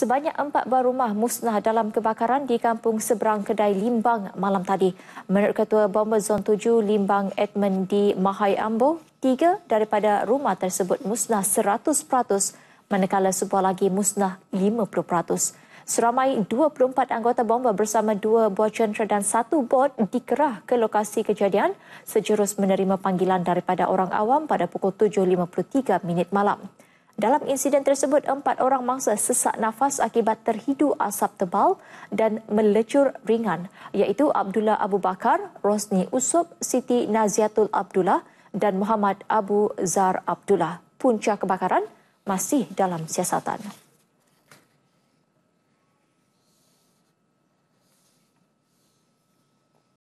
Sebanyak empat buah rumah musnah dalam kebakaran di kampung seberang kedai Limbang malam tadi. Menurut Ketua Bomba Zon 7 Limbang Edmund di Mahai Ambo, tiga daripada rumah tersebut musnah 100% manakala sebuah lagi musnah 50%. Seramai 24 anggota bomba bersama dua buah jentera dan satu bot dikerah ke lokasi kejadian sejurus menerima panggilan daripada orang awam pada pukul 7.53 minit malam. Dalam insiden tersebut, empat orang mangsa sesak nafas akibat terhidu asap tebal dan melecur ringan iaitu Abdullah Abu Bakar, Rosni Usop, Siti Naziatul Abdullah dan Muhammad Abu Zar Abdullah. Punca kebakaran masih dalam siasatan.